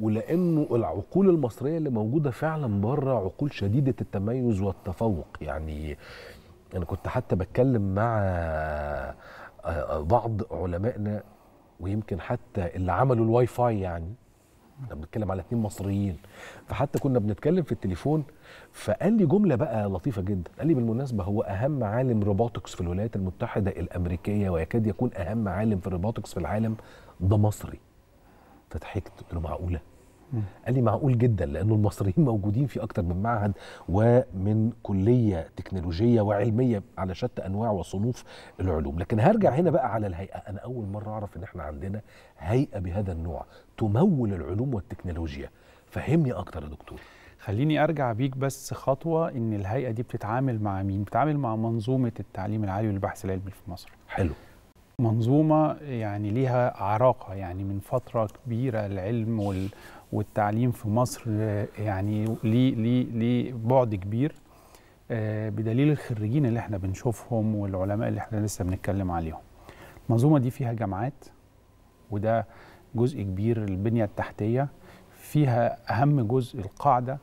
ولانه العقول المصريه اللي موجوده فعلا بره عقول شديده التميز والتفوق يعني انا كنت حتى بتكلم مع آه، بعض علمائنا ويمكن حتى اللي عملوا الواي فاي يعني احنا بنتكلم على اتنين مصريين فحتى كنا بنتكلم في التليفون فقال لي جمله بقى لطيفه جدا قال لي بالمناسبه هو اهم عالم روبوتكس في الولايات المتحده الامريكيه ويكاد يكون اهم عالم في الروبوتكس في العالم ده مصري فضحكت قلت له معقوله قال لي معقول جدا لانه المصريين موجودين في اكتر من معهد ومن كليه تكنولوجيه وعلميه على شتى انواع وصنوف العلوم لكن هرجع هنا بقى على الهيئه انا اول مره اعرف ان احنا عندنا هيئه بهذا النوع تمول العلوم والتكنولوجيا فهمني اكتر يا دكتور خليني ارجع بيك بس خطوه ان الهيئه دي بتتعامل مع مين بتتعامل مع منظومه التعليم العالي والبحث العلمي في مصر حلو منظومة يعني ليها عراقة يعني من فترة كبيرة العلم والتعليم في مصر يعني ليه ليه ليه بعد كبير آه، بدليل الخريجين اللي احنا بنشوفهم والعلماء اللي احنا لسه بنتكلم عليهم المنظومه دي فيها جامعات وده جزء كبير البنيه التحتيه فيها اهم جزء القاعده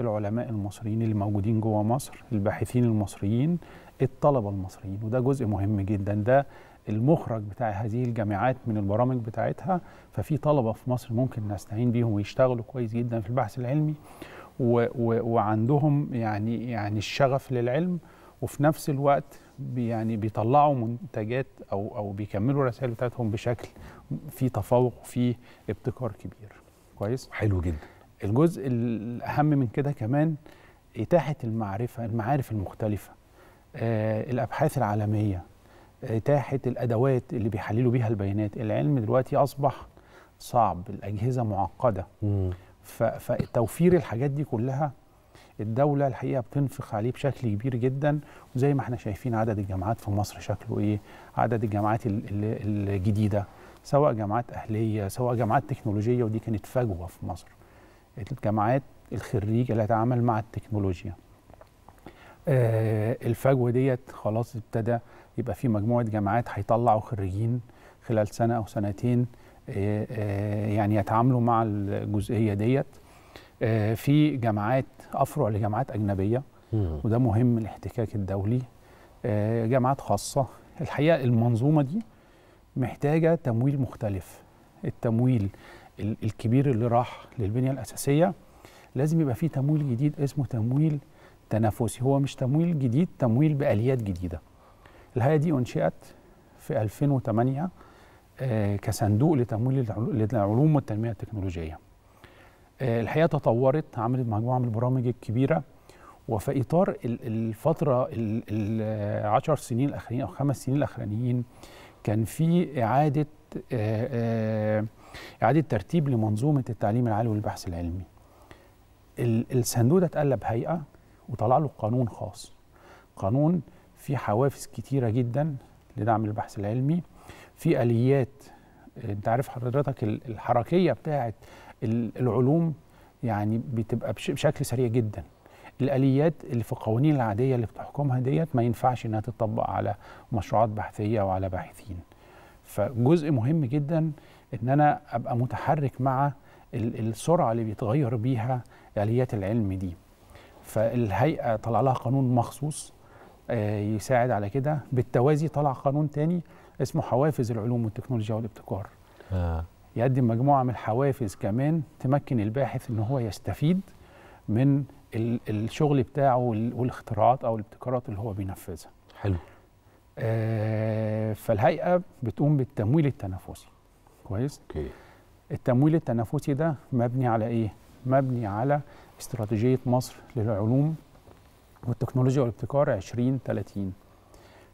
العلماء المصريين اللي موجودين جوه مصر الباحثين المصريين الطلبه المصريين وده جزء مهم جدا ده المخرج بتاع هذه الجامعات من البرامج بتاعتها ففي طلبه في مصر ممكن نستعين بيهم ويشتغلوا كويس جدا في البحث العلمي و و وعندهم يعني يعني الشغف للعلم وفي نفس الوقت يعني بيطلعوا منتجات او او بيكملوا الرسائل بتاعتهم بشكل في تفوق وفي ابتكار كبير كويس حلو جدا الجزء الاهم من كده كمان اتاحه المعرفه المعارف المختلفه آه الابحاث العالميه اتاحه الادوات اللي بيحللوا بيها البيانات العلم دلوقتي اصبح صعب الاجهزه معقده مم. فتوفير الحاجات دي كلها الدولة الحقيقة بتنفق عليه بشكل كبير جدا وزي ما احنا شايفين عدد الجامعات في مصر شكله ايه عدد الجامعات الجديدة سواء جامعات أهلية سواء جامعات تكنولوجية ودي كانت فجوة في مصر الجامعات الخريج اللي هتعامل مع التكنولوجيا آه الفجوة ديت خلاص ابتدى يبقى في مجموعه جامعات هيطلعوا خريجين خلال سنه او سنتين آه، آه، يعني يتعاملوا مع الجزئيه ديت آه، في جامعات افرع لجامعات اجنبيه وده مهم الاحتكاك الدولي جامعات خاصه الحقيقه المنظومه دي محتاجه تمويل مختلف التمويل الكبير اللي راح للبنيه الاساسيه لازم يبقى فيه تمويل جديد اسمه تمويل تنافسي هو مش تمويل جديد تمويل باليات جديده الهيئه دي انشئت في 2008 آه، كصندوق لتمويل العلوم والتنميه التكنولوجيه. آه، الحقيقه تطورت عملت مجموعه من البرامج الكبيره وفي اطار الفتره ال 10 سنين الاخرين او خمس سنين الاخرانيين كان في اعاده آه، اعاده ترتيب لمنظومه التعليم العالي والبحث العلمي. الصندوق ده اتقلب هيئه وطلع له قانون خاص. قانون في حوافز كتيرة جدا لدعم البحث العلمي في آليات انت عارف حضرتك الحركية بتاعة العلوم يعني بتبقى بشكل سريع جدا الآليات اللي في القوانين العادية اللي بتحكمها ديت ما ينفعش إنها تطبق على مشروعات بحثية وعلى باحثين فجزء مهم جدا إن أنا أبقى متحرك مع السرعة اللي بيتغير بيها آليات العلم دي فالهيئة طلع لها قانون مخصوص آه، يساعد على كده بالتوازي طلع قانون تاني اسمه حوافز العلوم والتكنولوجيا والابتكار آه. يقدم مجموعه من الحوافز كمان تمكن الباحث ان هو يستفيد من الشغل بتاعه والاختراعات او الابتكارات اللي هو بينفذها حلو آه فالهيئه بتقوم بالتمويل التنافسي كويس اوكي التمويل التنافسي ده مبني على ايه مبني على استراتيجيه مصر للعلوم والتكنولوجيا والابتكار 2030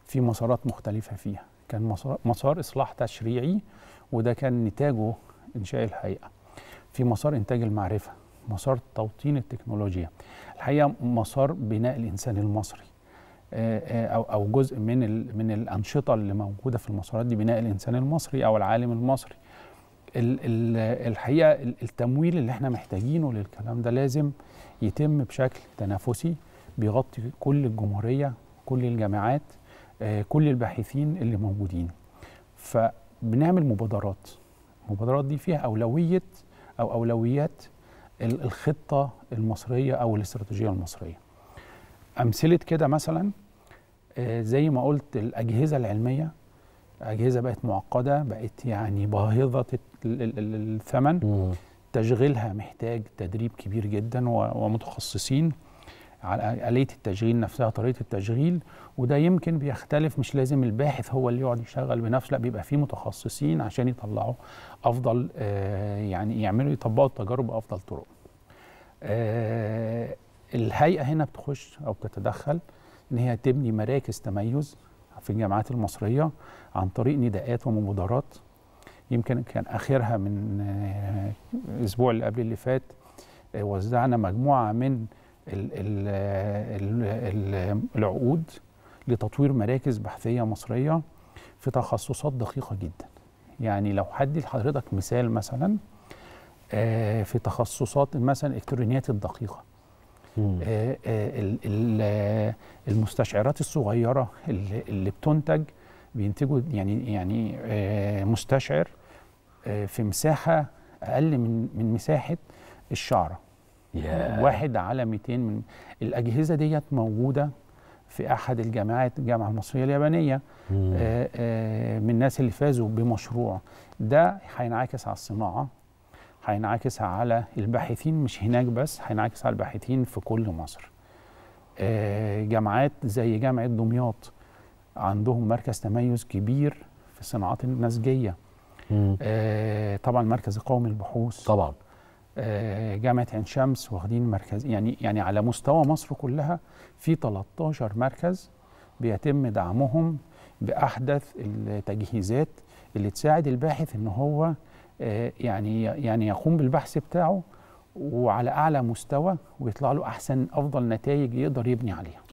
في مسارات مختلفة فيها كان مسار, مسار إصلاح تشريعي وده كان نتاجه إنشاء الهيئة في مسار إنتاج المعرفة مسار توطين التكنولوجيا الحقيقة مسار بناء الإنسان المصري او او جزء من من الانشطه اللي موجوده في المسارات دي بناء الانسان المصري او العالم المصري الحقيقه التمويل اللي احنا محتاجينه للكلام ده لازم يتم بشكل تنافسي بيغطي كل الجمهورية كل الجامعات آه، كل الباحثين اللي موجودين فبنعمل مبادرات المبادرات دي فيها أولوية أو أولويات الخطة المصرية أو الاستراتيجية المصرية أمثلة كده مثلا آه، زي ما قلت الأجهزة العلمية أجهزة بقت معقدة بقت يعني باهظة الثمن تشغيلها محتاج تدريب كبير جدا ومتخصصين على آلية التشغيل نفسها طريقة التشغيل وده يمكن بيختلف مش لازم الباحث هو اللي يقعد يشغل بنفسه لا بيبقى فيه متخصصين عشان يطلعوا أفضل آه، يعني يعملوا يطبقوا التجارب بأفضل طرق. آه، الهيئة هنا بتخش أو بتتدخل إن هي تبني مراكز تميز في الجامعات المصرية عن طريق نداءات ومبادرات يمكن كان آخرها من الأسبوع آه، اللي قبل اللي فات وزعنا مجموعة من العقود لتطوير مراكز بحثيه مصريه في تخصصات دقيقه جدا يعني لو هدي لحضرتك مثال مثلا آه، في تخصصات مثلا الالكترونيات الدقيقه آه، آه، المستشعرات الصغيره اللي بتنتج بينتجوا يعني يعني مستشعر في مساحه اقل من من مساحه الشعره yeah. واحد على 200 من الاجهزه ديت موجوده في احد الجامعات الجامعه المصريه اليابانيه mm. آآ آآ من الناس اللي فازوا بمشروع ده هينعكس على الصناعه هينعكس على الباحثين مش هناك بس هينعكس على الباحثين في كل مصر آه، جامعات زي جامعه دمياط عندهم مركز تميز كبير في الصناعات النسجيه آه، طبعا المركز القومي للبحوث طبعا آه، جامعه عين شمس واخدين مركز يعني يعني على مستوى مصر كلها في 13 مركز بيتم دعمهم باحدث التجهيزات اللي تساعد الباحث ان هو آه، يعني يعني يقوم بالبحث بتاعه وعلى اعلى مستوى ويطلع له احسن افضل نتائج يقدر يبني عليها